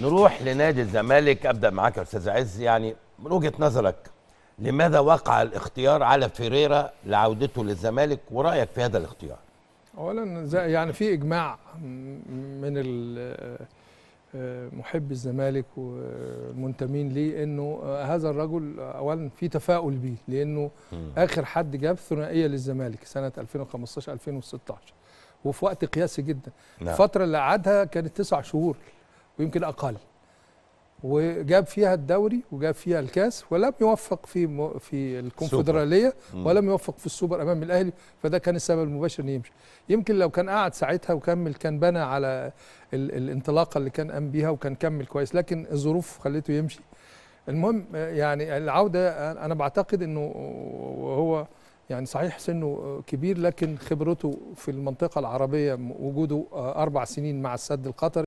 نروح لنادي الزمالك ابدا معاك يا استاذ عز يعني من وجهه نظرك لماذا وقع الاختيار على فيريرا لعودته للزمالك ورايك في هذا الاختيار اولا يعني في اجماع من محب الزمالك والمنتمين ليه انه هذا الرجل اولا في تفاؤل بيه لانه اخر حد جاب ثنائيه للزمالك سنه 2015 2016 وفي وقت قياسي جدا نعم. الفتره اللي قعدها كانت تسع شهور ويمكن اقل وجاب فيها الدوري وجاب فيها الكاس ولم يوفق في مو في الكونفدراليه ولم يوفق في السوبر امام الاهلي فده كان السبب المباشر انه يمشي يمكن لو كان قعد ساعتها وكمل كان بنى على ال الانطلاقه اللي كان قام بيها وكان كمل كويس لكن الظروف خلته يمشي المهم يعني العوده انا بعتقد انه هو يعني صحيح سنه كبير لكن خبرته في المنطقه العربيه وجوده اربع سنين مع السد القطري